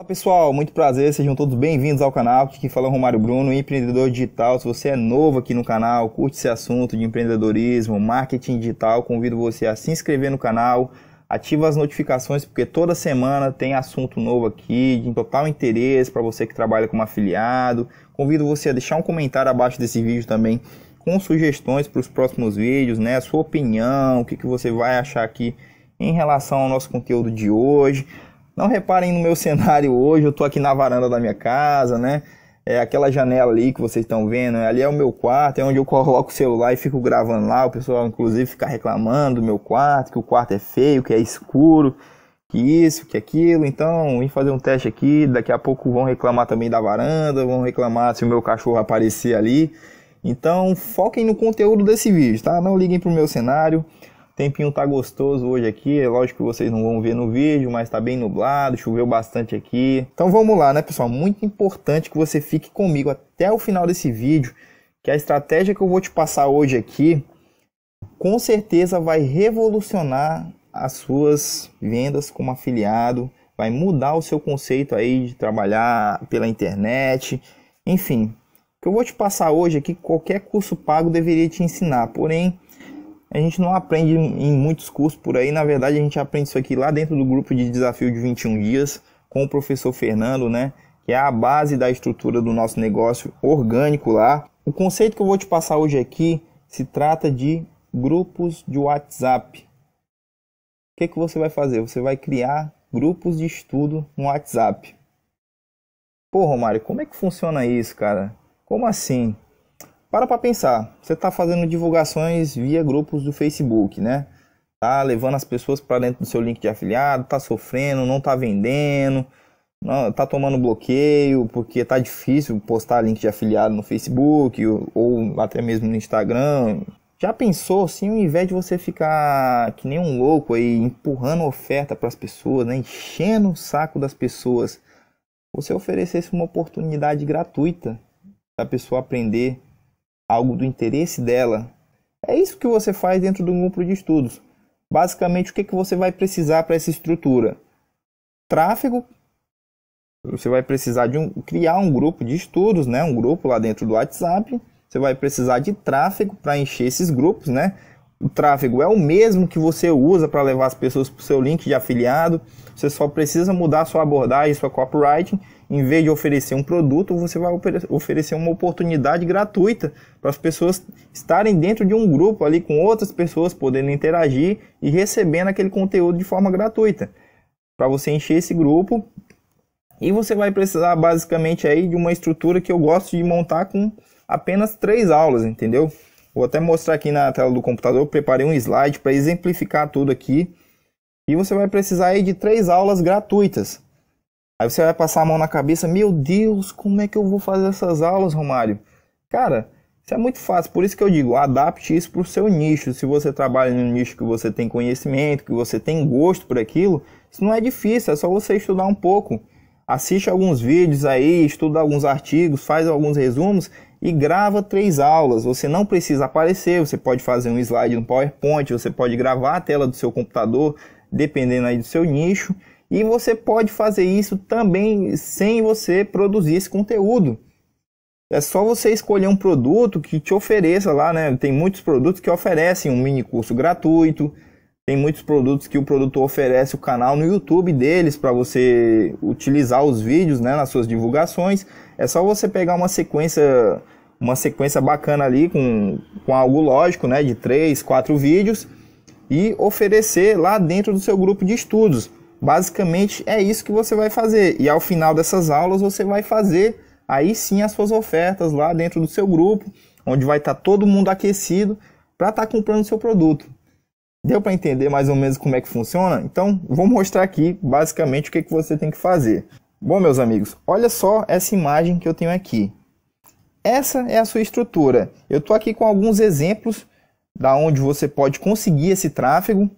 Olá pessoal, muito prazer, sejam todos bem-vindos ao canal. Aqui fala é Romário Bruno, empreendedor digital. Se você é novo aqui no canal, curte esse assunto de empreendedorismo, marketing digital, convido você a se inscrever no canal, ativa as notificações porque toda semana tem assunto novo aqui de total interesse para você que trabalha como afiliado. Convido você a deixar um comentário abaixo desse vídeo também com sugestões para os próximos vídeos, né? A sua opinião, o que, que você vai achar aqui em relação ao nosso conteúdo de hoje. Não reparem no meu cenário hoje, eu estou aqui na varanda da minha casa, né? É aquela janela ali que vocês estão vendo, né? ali é o meu quarto, é onde eu coloco o celular e fico gravando lá. O pessoal, inclusive, fica reclamando do meu quarto, que o quarto é feio, que é escuro, que isso, que aquilo. Então, vim fazer um teste aqui. Daqui a pouco vão reclamar também da varanda, vão reclamar se o meu cachorro aparecer ali. Então, foquem no conteúdo desse vídeo, tá? Não liguem pro meu cenário tempinho tá gostoso hoje aqui, é lógico que vocês não vão ver no vídeo, mas tá bem nublado, choveu bastante aqui. Então vamos lá, né, pessoal? Muito importante que você fique comigo até o final desse vídeo, que a estratégia que eu vou te passar hoje aqui com certeza vai revolucionar as suas vendas como afiliado, vai mudar o seu conceito aí de trabalhar pela internet, enfim. O que eu vou te passar hoje aqui, qualquer curso pago deveria te ensinar, porém, a gente não aprende em muitos cursos por aí, na verdade a gente aprende isso aqui lá dentro do grupo de desafio de 21 dias com o professor Fernando, né? Que é a base da estrutura do nosso negócio orgânico lá. O conceito que eu vou te passar hoje aqui se trata de grupos de WhatsApp. O que, é que você vai fazer? Você vai criar grupos de estudo no WhatsApp. Pô, Romário, como é que funciona isso, cara? Como assim? Para para pensar, você está fazendo divulgações via grupos do Facebook, né? Tá levando as pessoas para dentro do seu link de afiliado, tá sofrendo, não tá vendendo, não, tá tomando bloqueio porque tá difícil postar link de afiliado no Facebook ou, ou até mesmo no Instagram. Já pensou se assim, ao invés de você ficar que nem um louco aí empurrando oferta para as pessoas, né, enchendo o saco das pessoas, você oferecesse uma oportunidade gratuita da pessoa aprender algo do interesse dela. É isso que você faz dentro do grupo de estudos. Basicamente, o que, que você vai precisar para essa estrutura? Tráfego. Você vai precisar de um, criar um grupo de estudos, né? um grupo lá dentro do WhatsApp. Você vai precisar de tráfego para encher esses grupos. Né? O tráfego é o mesmo que você usa para levar as pessoas para o seu link de afiliado. Você só precisa mudar sua abordagem, sua copywriting em vez de oferecer um produto, você vai oferecer uma oportunidade gratuita para as pessoas estarem dentro de um grupo ali com outras pessoas, podendo interagir e recebendo aquele conteúdo de forma gratuita. Para você encher esse grupo, e você vai precisar basicamente aí de uma estrutura que eu gosto de montar com apenas três aulas, entendeu? Vou até mostrar aqui na tela do computador, preparei um slide para exemplificar tudo aqui. E você vai precisar aí de três aulas gratuitas. Aí você vai passar a mão na cabeça, meu Deus, como é que eu vou fazer essas aulas, Romário? Cara, isso é muito fácil, por isso que eu digo, adapte isso para o seu nicho. Se você trabalha no nicho que você tem conhecimento, que você tem gosto por aquilo, isso não é difícil, é só você estudar um pouco. Assiste alguns vídeos aí, estuda alguns artigos, faz alguns resumos e grava três aulas. Você não precisa aparecer, você pode fazer um slide no PowerPoint, você pode gravar a tela do seu computador, dependendo aí do seu nicho e você pode fazer isso também sem você produzir esse conteúdo. É só você escolher um produto que te ofereça lá, né? Tem muitos produtos que oferecem um mini curso gratuito, tem muitos produtos que o produtor oferece o canal no YouTube deles para você utilizar os vídeos, né, nas suas divulgações. É só você pegar uma sequência, uma sequência bacana ali com, com algo lógico, né, de três, quatro vídeos e oferecer lá dentro do seu grupo de estudos. Basicamente é isso que você vai fazer. E ao final dessas aulas você vai fazer aí sim as suas ofertas lá dentro do seu grupo, onde vai estar tá todo mundo aquecido para estar tá comprando o seu produto. Deu para entender mais ou menos como é que funciona? Então, vou mostrar aqui basicamente o que, que você tem que fazer. Bom, meus amigos, olha só essa imagem que eu tenho aqui. Essa é a sua estrutura. Eu estou aqui com alguns exemplos da onde você pode conseguir esse tráfego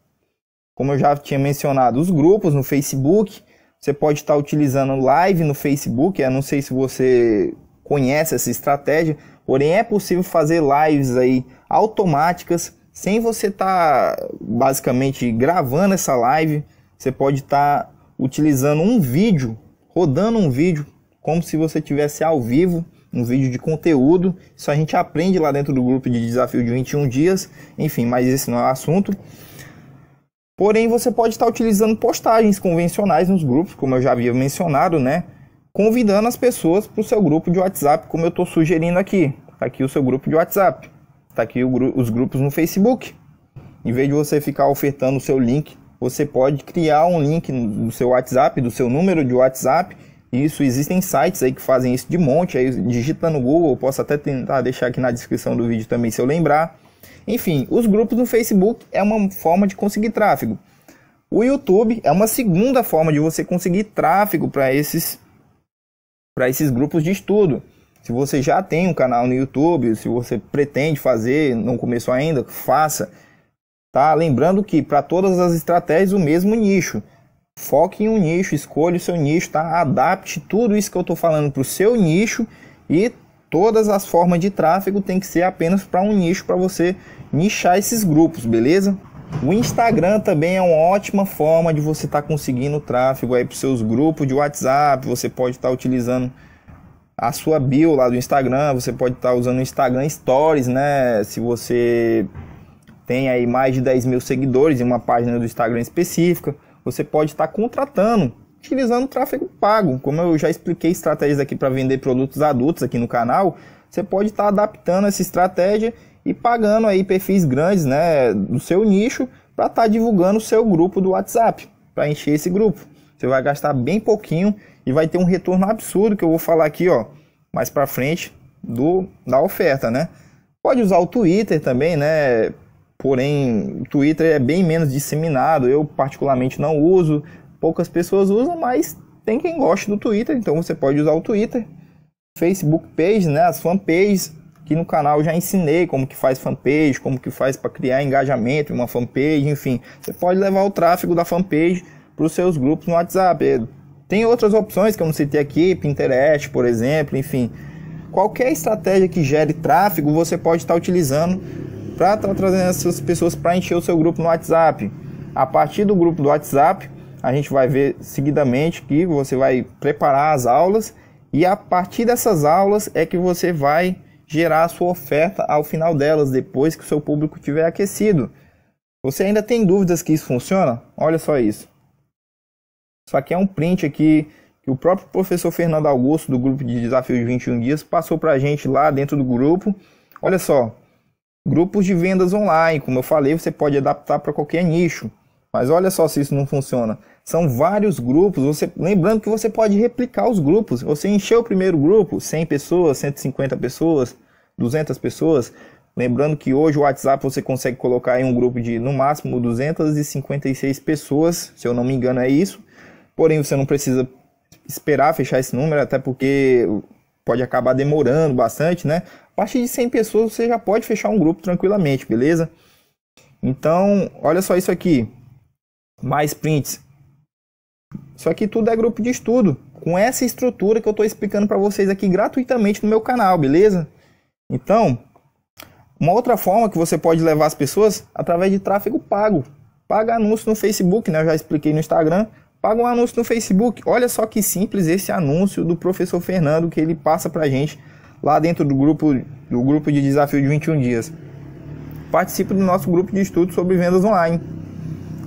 como eu já tinha mencionado, os grupos no Facebook. Você pode estar utilizando live no Facebook. Eu não sei se você conhece essa estratégia, porém é possível fazer lives aí automáticas sem você estar tá, basicamente gravando essa live. Você pode estar tá utilizando um vídeo, rodando um vídeo, como se você tivesse ao vivo um vídeo de conteúdo. Isso a gente aprende lá dentro do grupo de desafio de 21 dias. Enfim, mas esse não é o assunto. Porém, você pode estar utilizando postagens convencionais nos grupos, como eu já havia mencionado, né? Convidando as pessoas para o seu grupo de WhatsApp, como eu estou sugerindo aqui. Está aqui o seu grupo de WhatsApp, está aqui gru os grupos no Facebook. Em vez de você ficar ofertando o seu link, você pode criar um link do seu WhatsApp, do seu número de WhatsApp. Isso existem sites aí que fazem isso de monte. Aí digita no Google, eu posso até tentar deixar aqui na descrição do vídeo também se eu lembrar enfim, os grupos no Facebook é uma forma de conseguir tráfego. O YouTube é uma segunda forma de você conseguir tráfego para esses para esses grupos de estudo. Se você já tem um canal no YouTube, se você pretende fazer, não começou ainda, faça. Tá? Lembrando que para todas as estratégias o mesmo nicho. Foque em um nicho, escolha o seu nicho, tá? Adapte tudo isso que eu estou falando para o seu nicho e Todas as formas de tráfego tem que ser apenas para um nicho, para você nichar esses grupos, beleza? O Instagram também é uma ótima forma de você estar tá conseguindo tráfego aí para seus grupos de WhatsApp. Você pode estar tá utilizando a sua bio lá do Instagram, você pode estar tá usando o Instagram Stories, né? Se você tem aí mais de 10 mil seguidores em uma página do Instagram específica, você pode estar tá contratando utilizando tráfego pago. Como eu já expliquei estratégias aqui para vender produtos adultos aqui no canal, você pode estar tá adaptando essa estratégia e pagando aí perfis grandes, né, do seu nicho para estar tá divulgando o seu grupo do WhatsApp, para encher esse grupo. Você vai gastar bem pouquinho e vai ter um retorno absurdo que eu vou falar aqui, ó, mais para frente do da oferta, né? Pode usar o Twitter também, né? Porém, o Twitter é bem menos disseminado. Eu particularmente não uso, poucas pessoas usam, mas tem quem goste do Twitter, então você pode usar o Twitter. Facebook page, né, as fanpages, que no canal já ensinei como que faz fanpage, como que faz para criar engajamento em uma fanpage, enfim. Você pode levar o tráfego da fanpage para os seus grupos no WhatsApp. É, tem outras opções que eu não citei aqui, Pinterest, por exemplo, enfim. Qualquer estratégia que gere tráfego, você pode estar tá utilizando para estar tá trazendo essas pessoas para encher o seu grupo no WhatsApp. A partir do grupo do WhatsApp, a gente vai ver seguidamente que você vai preparar as aulas e a partir dessas aulas é que você vai gerar a sua oferta ao final delas, depois que o seu público tiver aquecido. Você ainda tem dúvidas que isso funciona? Olha só isso. Isso aqui é um print aqui que o próprio professor Fernando Augusto do grupo de desafios de 21 dias passou para a gente lá dentro do grupo. Olha só, grupos de vendas online, como eu falei, você pode adaptar para qualquer nicho. Mas olha só se isso não funciona. São vários grupos, você, lembrando que você pode replicar os grupos. Você encheu o primeiro grupo, 100 pessoas, 150 pessoas, 200 pessoas. Lembrando que hoje o WhatsApp você consegue colocar em um grupo de no máximo 256 pessoas, se eu não me engano é isso. Porém, você não precisa esperar fechar esse número, até porque pode acabar demorando bastante, né? A partir de 100 pessoas você já pode fechar um grupo tranquilamente, beleza? Então, olha só isso aqui mais prints. Isso aqui tudo é grupo de estudo, com essa estrutura que eu estou explicando para vocês aqui gratuitamente no meu canal, beleza? Então, uma outra forma que você pode levar as pessoas através de tráfego pago. Paga anúncio no Facebook, né? Eu já expliquei no Instagram. Paga um anúncio no Facebook. Olha só que simples esse anúncio do professor Fernando que ele passa para gente lá dentro do grupo, do grupo de desafio de 21 dias. Participe do nosso grupo de estudo sobre vendas online.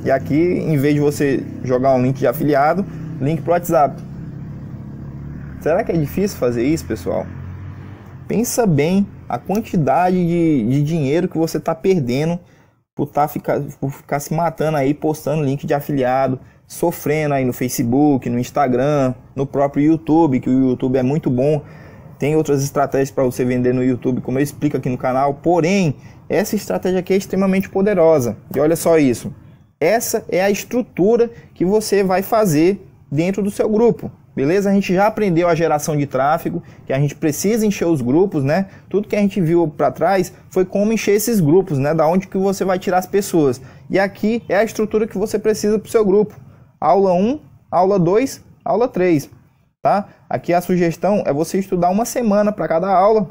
E aqui, em vez de você jogar um link de afiliado, link para o WhatsApp. Será que é difícil fazer isso, pessoal? Pensa bem a quantidade de, de dinheiro que você está perdendo por, tá ficar, por ficar se matando aí postando link de afiliado, sofrendo aí no Facebook, no Instagram, no próprio YouTube, que o YouTube é muito bom. Tem outras estratégias para você vender no YouTube, como eu explico aqui no canal. Porém, essa estratégia aqui é extremamente poderosa. E olha só isso. Essa é a estrutura que você vai fazer dentro do seu grupo. Beleza? A gente já aprendeu a geração de tráfego, que a gente precisa encher os grupos, né? Tudo que a gente viu para trás foi como encher esses grupos, né? Da onde que você vai tirar as pessoas. E aqui é a estrutura que você precisa para o seu grupo. Aula 1, aula 2, aula 3, tá? Aqui a sugestão é você estudar uma semana para cada aula,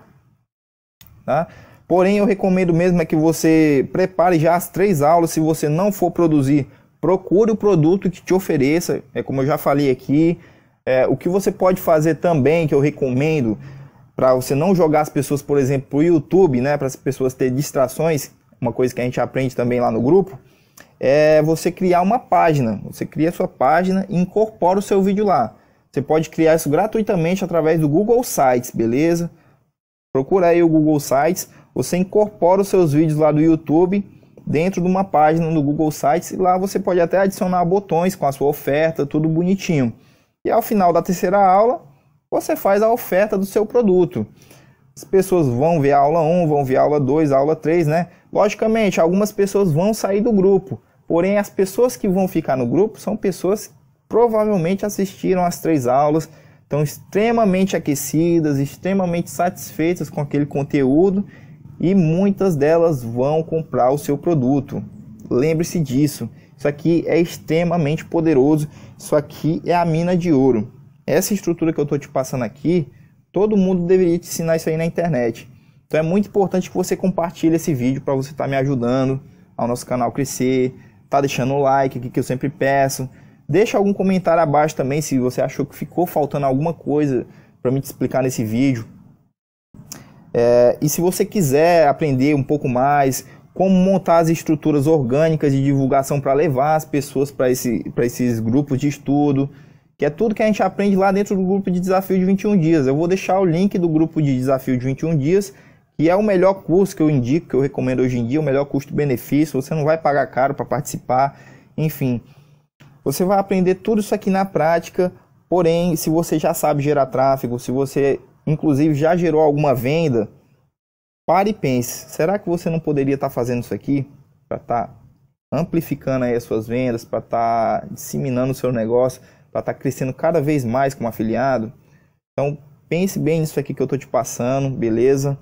tá? Porém, eu recomendo mesmo é que você prepare já as três aulas. Se você não for produzir, procure o produto que te ofereça. É como eu já falei aqui. É, o que você pode fazer também, que eu recomendo, para você não jogar as pessoas, por exemplo, para o YouTube, né, para as pessoas terem distrações, uma coisa que a gente aprende também lá no grupo, é você criar uma página. Você cria a sua página e incorpora o seu vídeo lá. Você pode criar isso gratuitamente através do Google Sites, beleza? Procura aí o Google Sites você incorpora os seus vídeos lá do YouTube dentro de uma página no Google Sites e lá você pode até adicionar botões com a sua oferta, tudo bonitinho. E ao final da terceira aula, você faz a oferta do seu produto. As pessoas vão ver a aula 1, vão ver a aula 2, a aula 3, né? Logicamente, algumas pessoas vão sair do grupo, porém as pessoas que vão ficar no grupo são pessoas que provavelmente assistiram as três aulas, estão extremamente aquecidas, extremamente satisfeitas com aquele conteúdo e muitas delas vão comprar o seu produto. Lembre-se disso. Isso aqui é extremamente poderoso. Isso aqui é a mina de ouro. Essa estrutura que eu estou te passando aqui, todo mundo deveria te ensinar isso aí na internet. Então é muito importante que você compartilhe esse vídeo para você estar tá me ajudando ao nosso canal crescer. Tá deixando o like aqui que eu sempre peço. Deixa algum comentário abaixo também se você achou que ficou faltando alguma coisa para me te explicar nesse vídeo. É, e se você quiser aprender um pouco mais como montar as estruturas orgânicas de divulgação para levar as pessoas para esse, esses grupos de estudo, que é tudo que a gente aprende lá dentro do grupo de desafio de 21 dias. Eu vou deixar o link do grupo de desafio de 21 dias, que é o melhor curso que eu indico, que eu recomendo hoje em dia, o melhor custo-benefício, você não vai pagar caro para participar, enfim. Você vai aprender tudo isso aqui na prática, porém, se você já sabe gerar tráfego, se você inclusive já gerou alguma venda, pare e pense: será que você não poderia estar tá fazendo isso aqui para estar tá amplificando aí as suas vendas, para estar tá disseminando o seu negócio, para estar tá crescendo cada vez mais como afiliado? Então pense bem nisso aqui que eu estou te passando, beleza?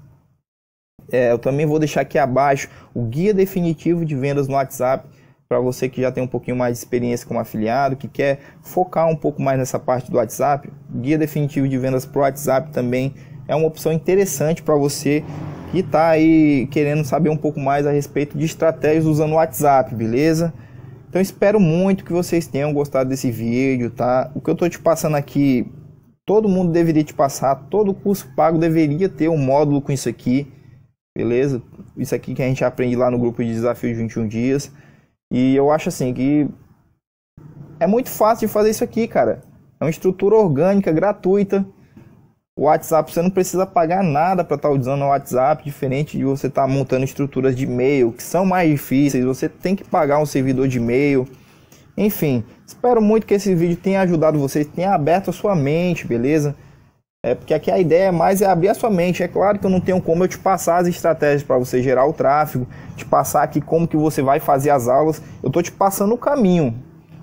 É, eu também vou deixar aqui abaixo o guia definitivo de vendas no WhatsApp para você que já tem um pouquinho mais de experiência como afiliado, que quer focar um pouco mais nessa parte do WhatsApp, guia definitivo de vendas para WhatsApp também é uma opção interessante para você que está aí querendo saber um pouco mais a respeito de estratégias usando o WhatsApp, beleza? Então espero muito que vocês tenham gostado desse vídeo, tá? O que eu estou te passando aqui, todo mundo deveria te passar, todo curso pago deveria ter um módulo com isso aqui, beleza? Isso aqui que a gente aprende lá no grupo de desafios de 21 dias. E eu acho assim que é muito fácil de fazer isso aqui, cara. É uma estrutura orgânica, gratuita. O WhatsApp, você não precisa pagar nada para estar tá usando o WhatsApp, diferente de você estar tá montando estruturas de e-mail que são mais difíceis, você tem que pagar um servidor de e-mail. Enfim, espero muito que esse vídeo tenha ajudado você, tenha aberto a sua mente, beleza? É porque aqui a ideia é mais é abrir a sua mente. É claro que eu não tenho como eu te passar as estratégias para você gerar o tráfego, te passar aqui como que você vai fazer as aulas. Eu estou te passando o caminho.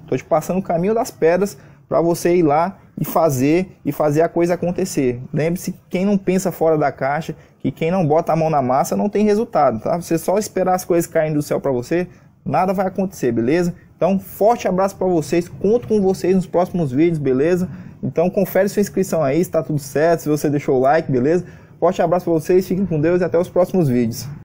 Estou te passando o caminho das pedras para você ir lá e fazer e fazer a coisa acontecer. Lembre-se que quem não pensa fora da caixa, que quem não bota a mão na massa não tem resultado, tá? Você só esperar as coisas caindo do céu para você, nada vai acontecer, beleza? Então, forte abraço para vocês, conto com vocês nos próximos vídeos, beleza? Então confere sua inscrição aí, está tudo certo, se você deixou o like, beleza? Forte abraço para vocês, fiquem com Deus e até os próximos vídeos.